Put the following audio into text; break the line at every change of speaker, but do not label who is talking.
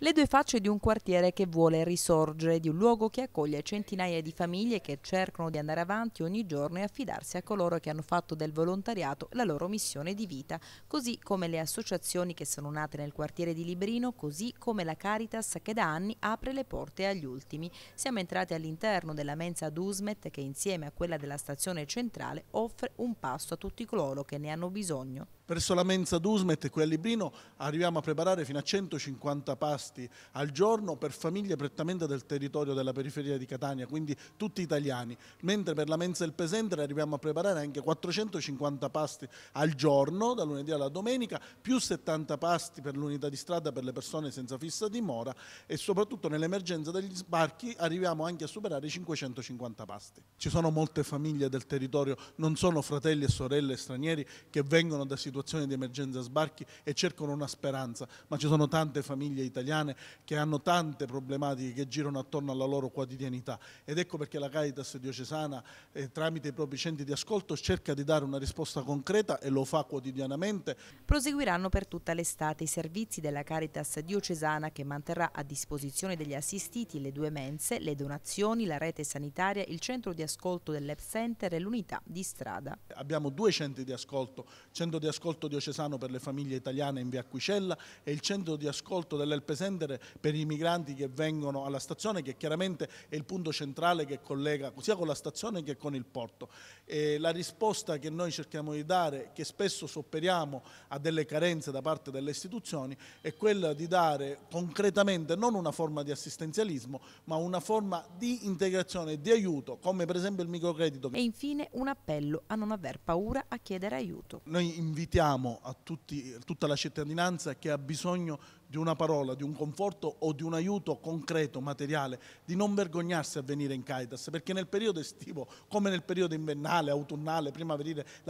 Le due facce di un quartiere che vuole risorgere, di un luogo che accoglie centinaia di famiglie che cercano di andare avanti ogni giorno e affidarsi a coloro che hanno fatto del volontariato la loro missione di vita, così come le associazioni che sono nate nel quartiere di Librino, così come la Caritas che da anni apre le porte agli ultimi. Siamo entrati all'interno della mensa d'Usmet che insieme a quella della stazione centrale offre un pasto a tutti coloro che ne hanno bisogno.
Presso la mensa d'Usmet qui a Librino arriviamo a preparare fino a 150 pasti al giorno per famiglie prettamente del territorio della periferia di Catania, quindi tutti italiani, mentre per la mensa del Pesendere arriviamo a preparare anche 450 pasti al giorno, da lunedì alla domenica, più 70 pasti per l'unità di strada per le persone senza fissa dimora e soprattutto nell'emergenza degli sbarchi arriviamo anche a superare i 550 pasti. Ci sono molte famiglie del territorio, non sono fratelli e sorelle stranieri che vengono da situazioni situazione di emergenza sbarchi e cercano una speranza, ma ci sono tante famiglie italiane che hanno tante problematiche che girano attorno alla loro quotidianità ed ecco perché la Caritas diocesana eh, tramite i propri centri di ascolto cerca di dare una risposta concreta e lo fa quotidianamente.
Proseguiranno per tutta l'estate i servizi della Caritas diocesana che manterrà a disposizione degli assistiti le due mense, le donazioni, la rete sanitaria, il centro di ascolto dell'App Center e l'unità di strada.
Abbiamo due centri di ascolto, centro di ascolto ascolto diocesano per le famiglie italiane in via Acquicella e il centro di ascolto dell'Elpesendere per i migranti che vengono alla stazione, che chiaramente è il punto centrale che collega sia con la stazione che con il porto. E la risposta che noi cerchiamo di dare, che spesso sopperiamo a delle carenze da parte delle istituzioni, è quella di dare concretamente non una forma di assistenzialismo, ma una forma di integrazione e di aiuto, come per esempio il microcredito. E
infine un appello a non aver paura a chiedere
aiuto. Noi invitiamo trasmettiamo a, tutti, tutta la cittadinanza che ha bisogno di una parola, di un conforto o di un aiuto concreto, materiale, di non vergognarsi a venire in Caritas, perché nel periodo estivo, come nel periodo invernale, autunnale, primaverile,